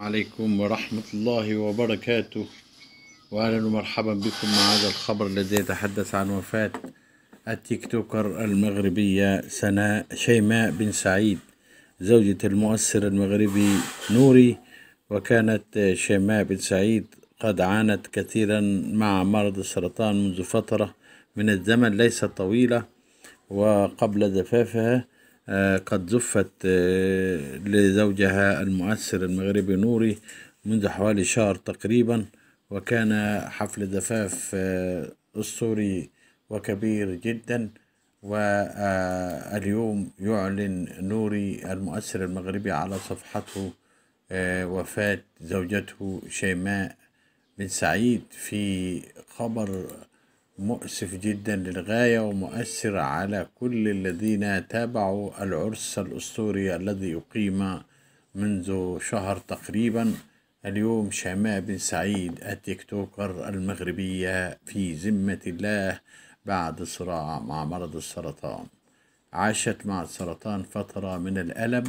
عليكم ورحمة الله وبركاته وأهلا ومرحبا بكم مع هذا الخبر الذي يتحدث عن وفاة التيك توكر المغربية سناء شيماء بن سعيد زوجة المؤثر المغربي نوري وكانت شيماء بن سعيد قد عانت كثيرا مع مرض السرطان منذ فترة من الزمن ليست طويلة وقبل زفافها آه، قد زفت آه، لزوجها المؤثر المغربي نوري منذ حوالي شهر تقريبا وكان حفل زفاف آه، أسطوري وكبير جدا واليوم يعلن نوري المؤثر المغربي على صفحته وفاة زوجته شيماء بن سعيد في خبر مؤسف جدا للغاية ومؤثر على كل الذين تابعوا العرس الأسطوري الذي أقيم منذ شهر تقريبا اليوم شماء بن سعيد التيك توكر المغربية في ذمة الله بعد صراع مع مرض السرطان عاشت مع السرطان فترة من الألم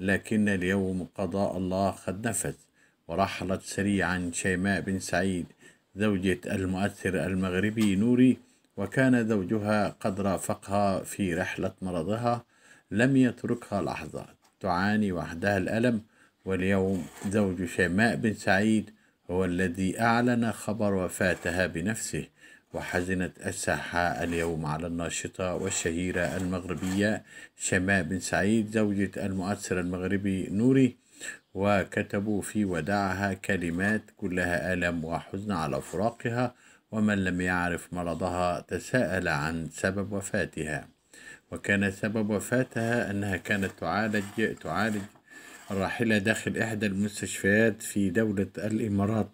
لكن اليوم قضاء الله قد نفذ ورحلت سريعا شيماء بن سعيد زوجة المؤثر المغربي نوري وكان زوجها قد رافقها في رحلة مرضها لم يتركها لحظة تعاني وحدها الألم واليوم زوج شماء بن سعيد هو الذي أعلن خبر وفاتها بنفسه وحزنت الساحة اليوم على الناشطة والشهيرة المغربية شماء بن سعيد زوجة المؤثر المغربي نوري وكتبوا في وداعها كلمات كلها ألم وحزن على فراقها ومن لم يعرف مرضها تساءل عن سبب وفاتها وكان سبب وفاتها أنها كانت تعالج تعالج الراحلة داخل إحدى المستشفيات في دولة الإمارات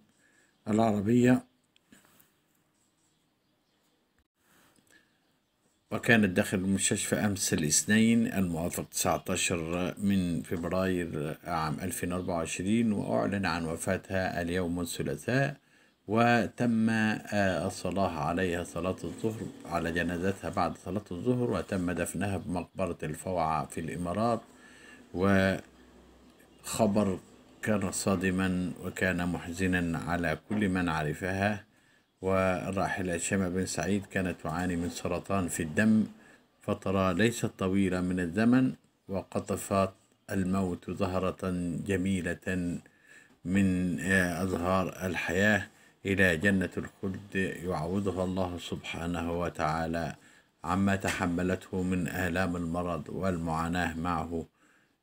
العربية وكان داخل المستشفى أمس الاثنين الموافق 19 من فبراير عام 2024 وأعلن عن وفاتها اليوم الثلاثاء وتم آه، الصلاة عليها صلاة الظهر على جنازتها بعد صلاة الظهر وتم دفنها بمقبرة الفوعة في الإمارات وخبر كان صادما وكان محزنا على كل من عرفها والراحلة شمع بن سعيد كانت تعاني من سرطان في الدم فترة ليست طويلة من الزمن وقطفت الموت زهرة جميلة من أزهار الحياة إلى جنة الخلد يعوضها الله سبحانه وتعالى عما تحملته من آلام المرض والمعاناة معه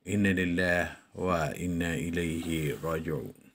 إن لله وإنا إليه راجعون